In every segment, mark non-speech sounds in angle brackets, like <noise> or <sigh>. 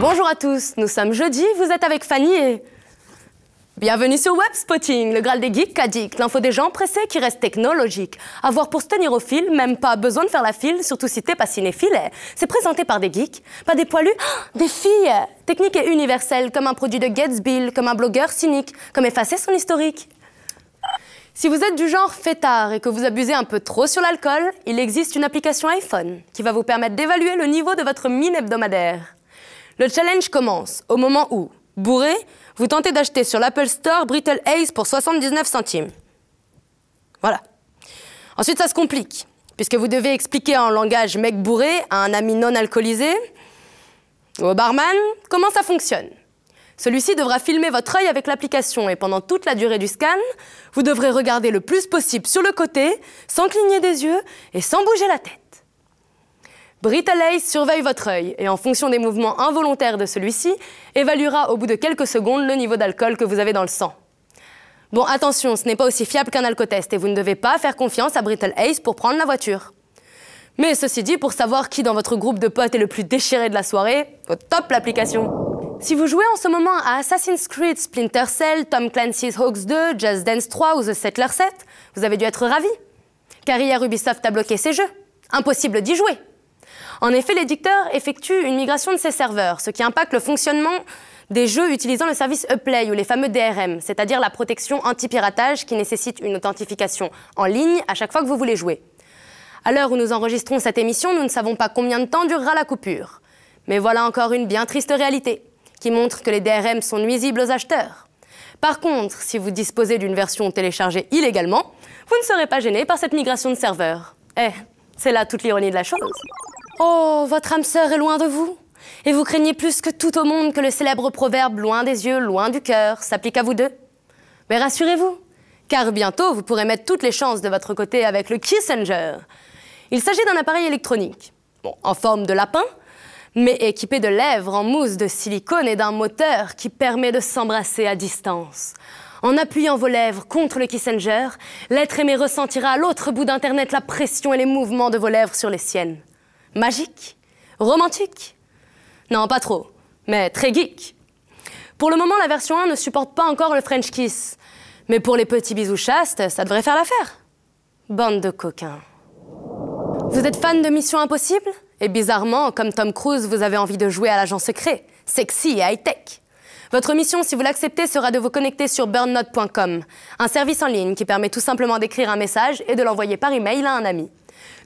Bonjour à tous, nous sommes jeudi, vous êtes avec Fanny et... Bienvenue sur Web Spotting, le Graal des geeks, en l'info des gens pressés qui restent technologiques. Avoir pour se tenir au fil, même pas besoin de faire la file, surtout si t'es pas cinéphile. C'est présenté par des geeks, pas des poilus, <gasps> des filles Technique et universelle, comme un produit de Gates Bill, comme un blogueur cynique, comme effacer son historique. Si vous êtes du genre fêtard et que vous abusez un peu trop sur l'alcool, il existe une application iPhone qui va vous permettre d'évaluer le niveau de votre mine hebdomadaire. Le challenge commence au moment où Bourré, vous tentez d'acheter sur l'Apple Store Brittle Ace pour 79 centimes. Voilà. Ensuite, ça se complique, puisque vous devez expliquer en langage mec bourré à un ami non alcoolisé ou au barman comment ça fonctionne. Celui-ci devra filmer votre œil avec l'application et pendant toute la durée du scan, vous devrez regarder le plus possible sur le côté, sans cligner des yeux et sans bouger la tête. Brittle Ace surveille votre œil et en fonction des mouvements involontaires de celui-ci, évaluera au bout de quelques secondes le niveau d'alcool que vous avez dans le sang. Bon, attention, ce n'est pas aussi fiable qu'un alcotest et vous ne devez pas faire confiance à Brittle Ace pour prendre la voiture. Mais ceci dit, pour savoir qui dans votre groupe de potes est le plus déchiré de la soirée, au top l'application. Si vous jouez en ce moment à Assassin's Creed, Splinter Cell, Tom Clancy's Hawks 2, Just Dance 3 ou The Settler 7, vous avez dû être ravi. Car hier Ubisoft a bloqué ces jeux. Impossible d'y jouer. En effet, l'éditeur effectue une migration de ses serveurs, ce qui impacte le fonctionnement des jeux utilisant le service Uplay ou les fameux DRM, c'est-à-dire la protection anti-piratage qui nécessite une authentification en ligne à chaque fois que vous voulez jouer. À l'heure où nous enregistrons cette émission, nous ne savons pas combien de temps durera la coupure. Mais voilà encore une bien triste réalité, qui montre que les DRM sont nuisibles aux acheteurs. Par contre, si vous disposez d'une version téléchargée illégalement, vous ne serez pas gêné par cette migration de serveur. Eh, c'est là toute l'ironie de la chose. Oh, votre âme sœur est loin de vous et vous craignez plus que tout au monde que le célèbre proverbe loin des yeux, loin du cœur s'applique à vous deux. Mais rassurez-vous, car bientôt vous pourrez mettre toutes les chances de votre côté avec le Kissinger. Il s'agit d'un appareil électronique, en forme de lapin, mais équipé de lèvres en mousse de silicone et d'un moteur qui permet de s'embrasser à distance. En appuyant vos lèvres contre le Kissinger, l'être aimé ressentira à l'autre bout d'Internet la pression et les mouvements de vos lèvres sur les siennes magique, romantique Non, pas trop, mais très geek. Pour le moment, la version 1 ne supporte pas encore le French Kiss. Mais pour les petits bisous chastes, ça devrait faire l'affaire. Bande de coquins. Vous êtes fan de Mission Impossible Et eh, bizarrement, comme Tom Cruise, vous avez envie de jouer à l'agent secret, sexy et high-tech. Votre mission, si vous l'acceptez, sera de vous connecter sur burnnote.com, un service en ligne qui permet tout simplement d'écrire un message et de l'envoyer par email à un ami.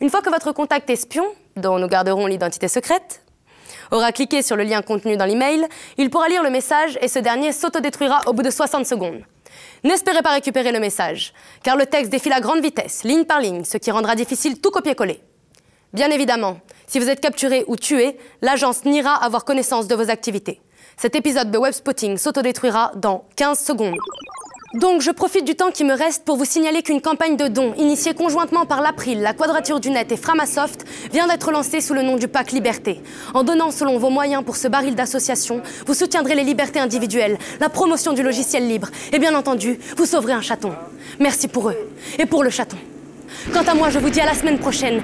Une fois que votre contact espion, dont nous garderons l'identité secrète, aura cliqué sur le lien contenu dans l'email, il pourra lire le message et ce dernier s'autodétruira au bout de 60 secondes. N'espérez pas récupérer le message, car le texte défile à grande vitesse, ligne par ligne, ce qui rendra difficile tout copier-coller. Bien évidemment, si vous êtes capturé ou tué, l'agence n'ira avoir connaissance de vos activités. Cet épisode de Web Spotting s'autodétruira dans 15 secondes. Donc, je profite du temps qui me reste pour vous signaler qu'une campagne de dons, initiée conjointement par l'April, la Quadrature du Net et Framasoft, vient d'être lancée sous le nom du Pack Liberté. En donnant selon vos moyens pour ce baril d'association, vous soutiendrez les libertés individuelles, la promotion du logiciel libre et bien entendu, vous sauverez un chaton. Merci pour eux et pour le chaton. Quant à moi, je vous dis à la semaine prochaine.